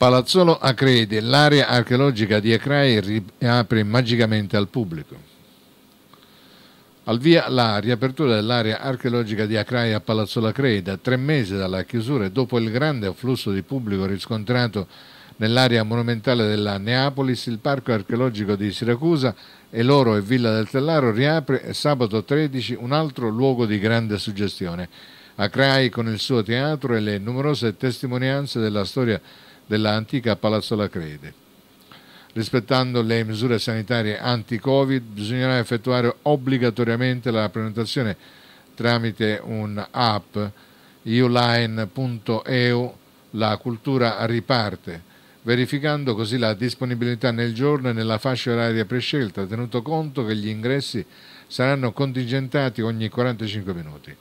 Palazzolo Acredi, l'area archeologica di Acrai riapre magicamente al pubblico. Al via la riapertura dell'area archeologica di Acrai a Palazzolo Acredi, a tre mesi dalla chiusura e dopo il grande afflusso di pubblico riscontrato nell'area monumentale della Neapolis, il Parco archeologico di Siracusa e l'Oro e Villa del Tellaro riapre sabato 13 un altro luogo di grande suggestione. Acrai con il suo teatro e le numerose testimonianze della storia dell'antica Palazzo La Crede. Rispettando le misure sanitarie anti-Covid, bisognerà effettuare obbligatoriamente la prenotazione tramite un'app uline.eu la cultura riparte, verificando così la disponibilità nel giorno e nella fascia oraria prescelta, tenuto conto che gli ingressi saranno contingentati ogni 45 minuti.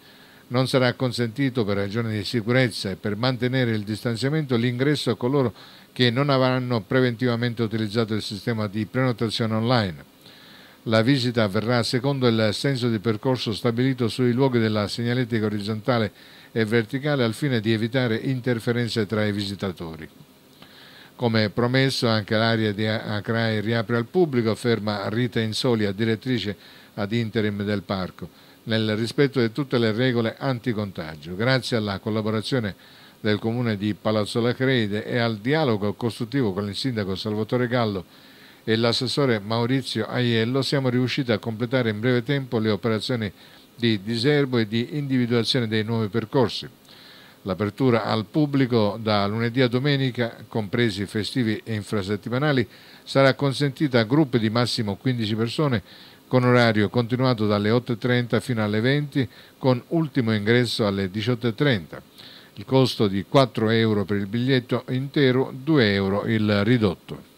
Non sarà consentito per ragioni di sicurezza e per mantenere il distanziamento l'ingresso a coloro che non avranno preventivamente utilizzato il sistema di prenotazione online. La visita avverrà secondo il senso di percorso stabilito sui luoghi della segnaletica orizzontale e verticale al fine di evitare interferenze tra i visitatori. Come promesso, anche l'area di Acrae riapre al pubblico, ferma Rita Insolia, direttrice ad interim del parco nel rispetto di tutte le regole anticontagio. Grazie alla collaborazione del comune di Palazzo Lacreide e al dialogo costruttivo con il sindaco Salvatore Gallo e l'assessore Maurizio Aiello siamo riusciti a completare in breve tempo le operazioni di diserbo e di individuazione dei nuovi percorsi. L'apertura al pubblico da lunedì a domenica, compresi festivi e infrasettimanali, sarà consentita a gruppi di massimo 15 persone con orario continuato dalle 8.30 fino alle 20, con ultimo ingresso alle 18.30. Il costo di 4 euro per il biglietto intero, 2 euro il ridotto.